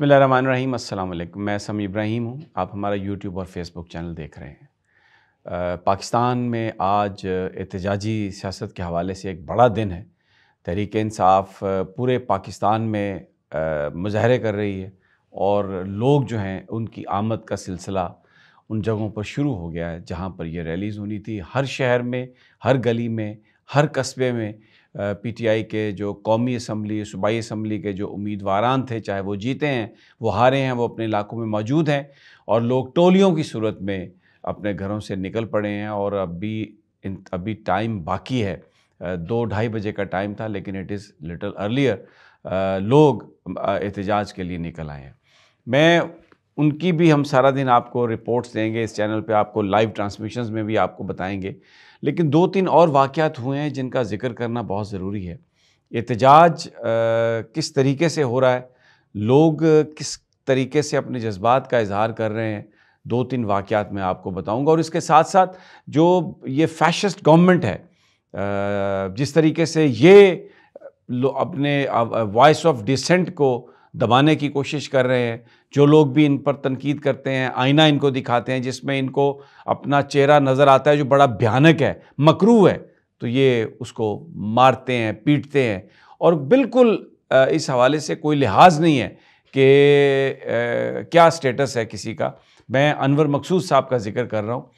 बसमीम अल्लाम मैं समी इब्राहिम हूँ आप हमारा यूट्यूब और फेसबुक चैनल देख रहे हैं आ, पाकिस्तान में आज एहतजाजी सियासत के हवाले से एक बड़ा दिन है तहरीक इंसाफ पूरे पाकिस्तान में मुजाहरे कर रही है और लोग जो हैं उनकी आमद का सिलसिला उन जगहों पर शुरू हो गया है जहाँ पर यह रैलीज़ होनी थी हर शहर में हर गली में हर कस्बे में पीटीआई के जो कौमी असम्बली सूबाई असम्बली के जो उम्मीदवारान थे चाहे वो जीते हैं वो हारे हैं वो अपने इलाकों में मौजूद हैं और लोग टोलियों की सूरत में अपने घरों से निकल पड़े हैं और अभी अभी टाइम बाकी है दो ढाई बजे का टाइम था लेकिन इट इज़ लिटल अर्लियर लोग एहतजाज के लिए निकल आए हैं मैं उनकी भी हम सारा दिन आपको रिपोर्ट्स देंगे इस चैनल पे आपको लाइव ट्रांसमिशन में भी आपको बताएंगे लेकिन दो तीन और वाक़ात हुए हैं जिनका जिक्र करना बहुत ज़रूरी है एहतजाज किस तरीके से हो रहा है लोग किस तरीके से अपने जज्बात का इजहार कर रहे हैं दो तीन वाक़ात मैं आपको बताऊँगा और इसके साथ साथ जो ये फैशिस्ट गवर्नमेंट है जिस तरीके से ये अपने वॉइस ऑफ डिसेंट को दबाने की कोशिश कर रहे हैं जो लोग भी इन पर तनकीद करते हैं आईना इनको दिखाते हैं जिसमें इनको अपना चेहरा नज़र आता है जो बड़ा भयानक है मकरू है तो ये उसको मारते हैं पीटते हैं और बिल्कुल इस हवाले से कोई लिहाज नहीं है कि क्या स्टेटस है किसी का मैं अनवर मकसूद साहब का जिक्र कर रहा हूँ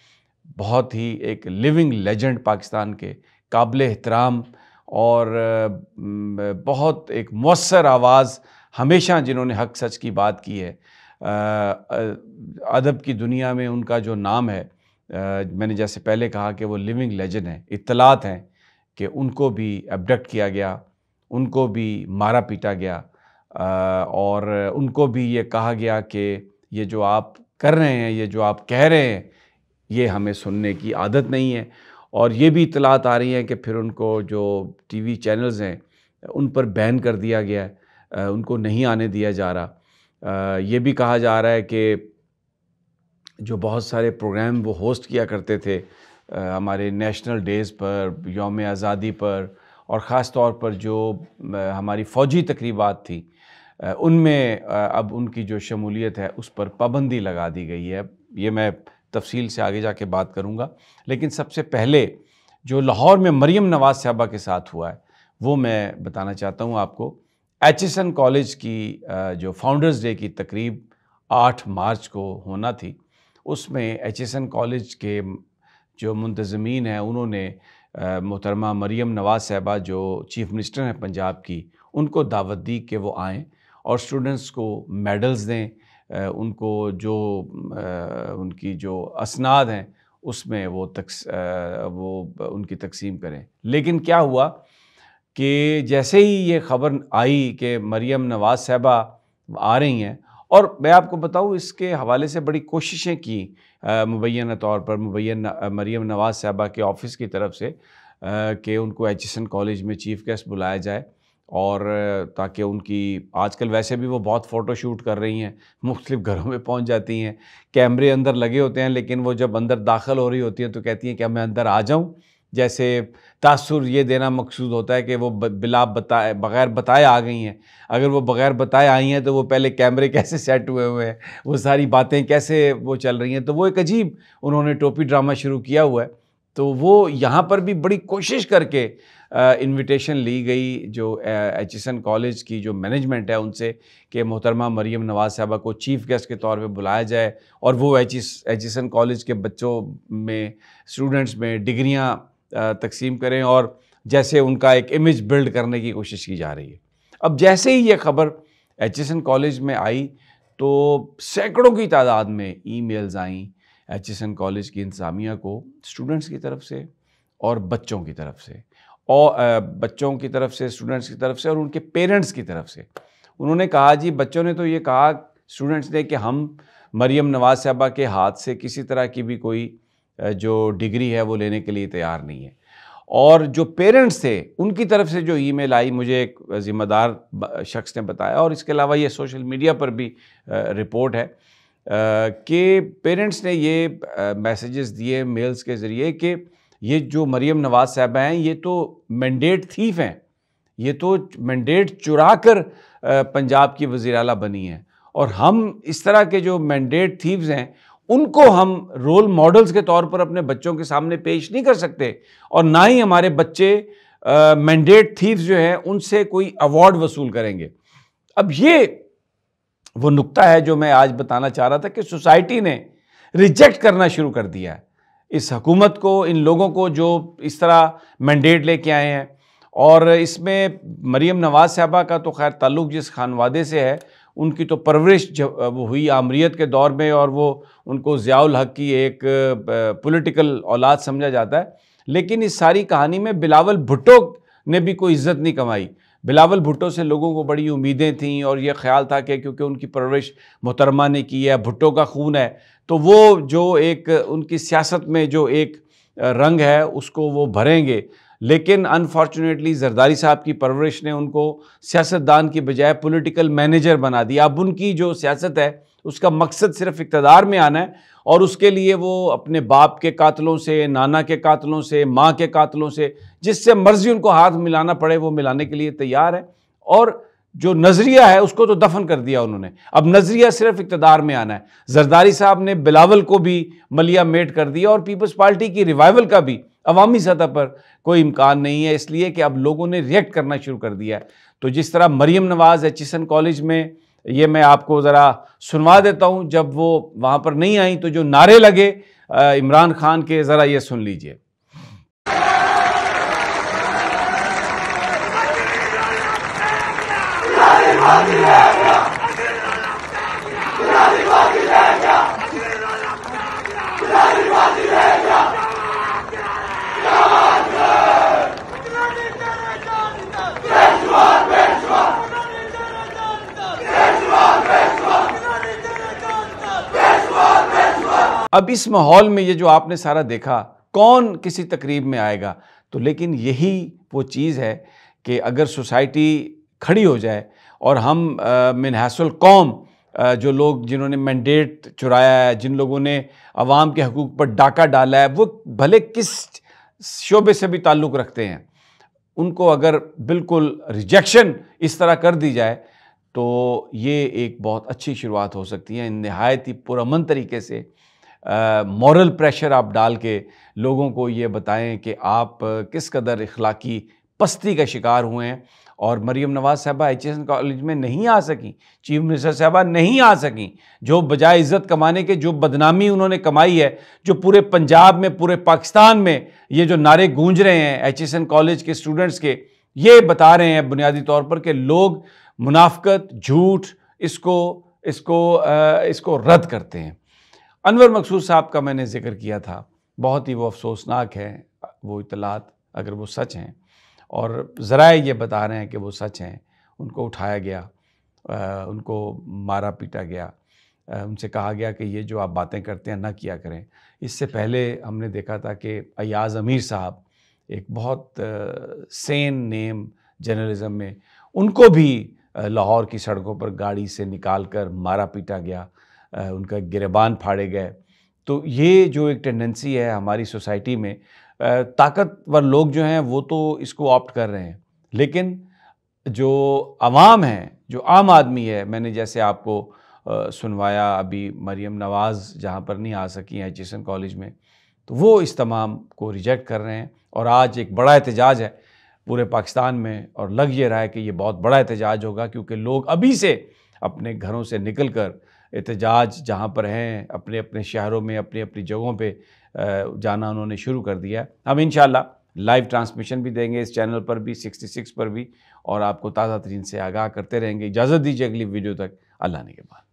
बहुत ही एक लिविंग लेजेंड पाकिस्तान के काबिल एहतराम और बहुत एक मौसर आवाज़ हमेशा जिन्होंने हक सच की बात की है अदब की दुनिया में उनका जो नाम है मैंने जैसे पहले कहा कि वो लिविंग लेजेंड हैं इतलात हैं कि उनको भी एबडक्ट किया गया उनको भी मारा पीटा गया और उनको भी ये कहा गया कि ये जो आप कर रहे हैं ये जो आप कह रहे हैं ये हमें सुनने की आदत नहीं है और ये भी इतलात आ रही हैं कि फिर उनको जो टीवी चैनल्स हैं उन पर बैन कर दिया गया है उनको नहीं आने दिया जा रहा ये भी कहा जा रहा है कि जो बहुत सारे प्रोग्राम वो होस्ट किया करते थे हमारे नेशनल डेज़ पर योम आज़ादी पर और ख़ास तौर पर जो हमारी फ़ौजी तकरीबा थी उनमें अब उनकी जो शमूलियत है उस पर पाबंदी लगा दी गई है ये मैं तफसील से आगे जाके बात करूँगा लेकिन सबसे पहले जो लाहौर में मरीम नवाज़ साहबा के साथ हुआ है वो मैं बताना चाहता हूँ आपको एच कॉलेज की जो फाउंडर्स डे की तकरीब 8 मार्च को होना थी उसमें एच कॉलेज के जो मुंतज़मीन हैं उन्होंने मोहतरमा मरीम नवाज़ साहबा जो चीफ़ मिनिस्टर हैं पंजाब की उनको दावत दी कि वो आएँ और स्टूडेंट्स को मेडल्स दें उनको जो उनकी जो असनाद हैं उसमें वो तक वो उनकी तकसीम करें लेकिन क्या हुआ कि जैसे ही ये ख़बर आई कि मरियम नवाज़ साहबा आ रही हैं और मैं आपको बताऊँ इसके हवाले से बड़ी कोशिशें की मुबैना तौर पर मुबैन मरियम नवाज़ साहबा के ऑफिस की तरफ से कि उनको एन कॉलेज में चीफ़ गेस्ट बुलाया जाए और ताकि उनकी आजकल वैसे भी वो बहुत फ़ोटो शूट कर रही हैं मुख्तलिफ़ घरों में पहुंच जाती हैं कैमरे अंदर लगे होते हैं लेकिन वो जब अंदर दाखिल हो रही होती हैं तो कहती हैं कि मैं अंदर आ जाऊं जैसे तासुर ये देना मकसूद होता है कि वो बिला बताए बग़ैर बताए आ गई हैं अगर वो बग़ैर बताए आई हैं तो वो पहले कैमरे कैसे सेट हुए हुए हैं वो सारी बातें कैसे वो चल रही हैं तो वो एक अजीब उन्होंने टोपी ड्रामा शुरू किया हुआ है तो वो यहाँ पर भी बड़ी कोशिश करके इनविटेशन ली गई जो एचएसएन कॉलेज की जो मैनेजमेंट है उनसे कि मोहतरमा मरीम नवाज़ साहबा को चीफ गेस्ट के तौर पे बुलाया जाए और वो एच एचएसएन कॉलेज के बच्चों में स्टूडेंट्स में डिग्रियाँ तकसीम करें और जैसे उनका एक इमेज बिल्ड करने की कोशिश की जा रही है अब जैसे ही ये खबर एच कॉलेज में आई तो सैकड़ों की तादाद में ईमेल्स आई एच कॉलेज की इंतज़ामिया को स्टूडेंट्स की तरफ से और बच्चों की तरफ से और बच्चों की तरफ से स्टूडेंट्स की तरफ से और उनके पेरेंट्स की तरफ से उन्होंने कहा जी बच्चों ने तो ये कहा स्टूडेंट्स ने कि हम मरियम नवाज साहबा के हाथ से किसी तरह की भी कोई जो डिग्री है वो लेने के लिए तैयार नहीं है और जो पेरेंट्स थे उनकी तरफ से जो ईमेल आई मुझे एक ज़िम्मेदार शख्स ने बताया और इसके अलावा ये सोशल मीडिया पर भी रिपोर्ट है कि पेरेंट्स ने ये मैसेजेस दिए मेल्स के ज़रिए कि ये जो मरियम नवाज़ साहबा हैं ये तो मैंडेट थीफ हैं ये तो मैंडेट चुरा कर पंजाब की वज़ी बनी हैं और हम इस तरह के जो मैंडेट थीव्स हैं उनको हम रोल मॉडल्स के तौर पर अपने बच्चों के सामने पेश नहीं कर सकते और ना ही हमारे बच्चे मैंडेट थीव्स जो हैं उनसे कोई अवार्ड वसूल करेंगे अब ये वो नुक्ता है जो मैं आज बताना चाह रहा था कि सोसाइटी ने रिजेक्ट करना शुरू कर दिया है इस हकूमत को इन लोगों को जो इस तरह मैंडेट लेके आए हैं और इसमें मरीम नवाज़ साहबा का तो खैर ताल्लुक जिस खानवादे से है उनकी तो परवरिश जब हुई आमरीत के दौर में और वो उनको ज़ियाउल हक की एक पॉलिटिकल औलाद समझा जाता है लेकिन इस सारी कहानी में बिलावल भुट्टो ने भी कोई इज्जत नहीं कमाई बिलावल भुट्टो से लोगों को बड़ी उम्मीदें थीं और ये ख्याल था कि क्योंकि उनकी परवरिश मोहतरमा ने की है भुट्टो का खून है तो वो जो एक उनकी सियासत में जो एक रंग है उसको वो भरेंगे लेकिन अनफॉर्चुनेटली जरदारी साहब की परवरिश ने उनको सियासतदान की बजाय पॉलिटिकल मैनेजर बना दिया अब उनकी जो सियासत है उसका मकसद सिर्फ इकतदार में आना है और उसके लिए वो अपने बाप के कातलों से नाना के कातलों से माँ के कातलों से जिससे मर्जी उनको हाथ मिलाना पड़े वो मिलाने के लिए तैयार है और जो नज़रिया है उसको तो दफन कर दिया उन्होंने अब नज़रिया सिर्फ इकतदार में आना है जरदारी साहब ने बिलावल को भी मलिया मेट कर दिया और पीपल्स पार्टी की रिवाइवल का भी अवामी सतह पर कोई इम्कान नहीं है इसलिए कि अब लोगों ने रिएक्ट करना शुरू कर दिया है तो जिस तरह मरीम नवाज़ एचिसन कॉलेज में ये मैं आपको ज़रा सुनवा देता हूँ जब वो वहाँ पर नहीं आई तो जो नारे लगे इमरान खान के ज़रा ये सुन लीजिए अब इस माहौल में ये जो आपने सारा देखा कौन किसी तकरीब में आएगा तो लेकिन यही वो चीज़ है कि अगर सोसाइटी खड़ी हो जाए और हम मिनहसल कौम जो लोग जिन्होंने मैंडेट चुराया है जिन लोगों ने अवाम के हकूक़ पर डाका डाला है वो भले किस शोबे से भी ताल्लुक़ रखते हैं उनको अगर बिल्कुल रिजेक्शन इस तरह कर दी जाए तो ये एक बहुत अच्छी शुरुआत हो सकती है नहायत ही पुरमन तरीके से मॉरल प्रेशर आप डाल के लोगों को ये बताएं कि आप किस कदर इखलाकी पस्ती का शिकार हुए हैं और मरीम नवाज़ साहबा एच एस कॉलेज में नहीं आ सकें चीफ मिनिस्टर साहबा नहीं आ सकें जो बजाय इज़्ज़त कमाने के जो बदनामी उन्होंने कमाई है जो पूरे पंजाब में पूरे पाकिस्तान में ये जो नारे गूंज रहे हैं एच एस एन कॉलेज के स्टूडेंट्स के ये बता रहे हैं बुनियादी तौर पर कि लोग मुनाफ्त झूठ इसको इसको इसको रद्द करते हैं अनवर मकसूद साहब का मैंने जिक्र किया था बहुत ही वो अफसोसनाक है वो इतलात अगर वो सच हैं और जरा ये बता रहे हैं कि वो सच हैं उनको उठाया गया आ, उनको मारा पीटा गया आ, उनसे कहा गया कि ये जो आप बातें करते हैं ना किया करें इससे पहले हमने देखा था कि अयाज अमीर साहब एक बहुत आ, सेन नेम जर्नलिज़म में उनको भी लाहौर की सड़कों पर गाड़ी से निकाल कर मारा पीटा गया उनका गिरबान फाड़े गए तो ये जो एक टेंडेंसी है हमारी सोसाइटी में ताकतवर लोग जो हैं वो तो इसको ऑप्ट कर रहे हैं लेकिन जो आवाम है जो आम आदमी है मैंने जैसे आपको सुनवाया अभी मरियम नवाज़ जहाँ पर नहीं आ सकी हैं एचिसन कॉलेज में तो वो इस तमाम को रिजेक्ट कर रहे हैं और आज एक बड़ा एहतजाज है पूरे पाकिस्तान में और लग ये रहा है कि ये बहुत बड़ा एहतजाज होगा क्योंकि लोग अभी से अपने घरों से निकल कर एहतजाज जहाँ पर हैं अपने अपने शहरों में अपनी अपनी जगहों पर जाना उन्होंने शुरू कर दिया हम इन लाइव ट्रांसमिशन भी देंगे इस चैनल पर भी 66 पर भी और आपको ताज़ा तरीन से आगाह करते रहेंगे इजाज़त दीजिए अगली वीडियो तक अल्लाह ने के बाद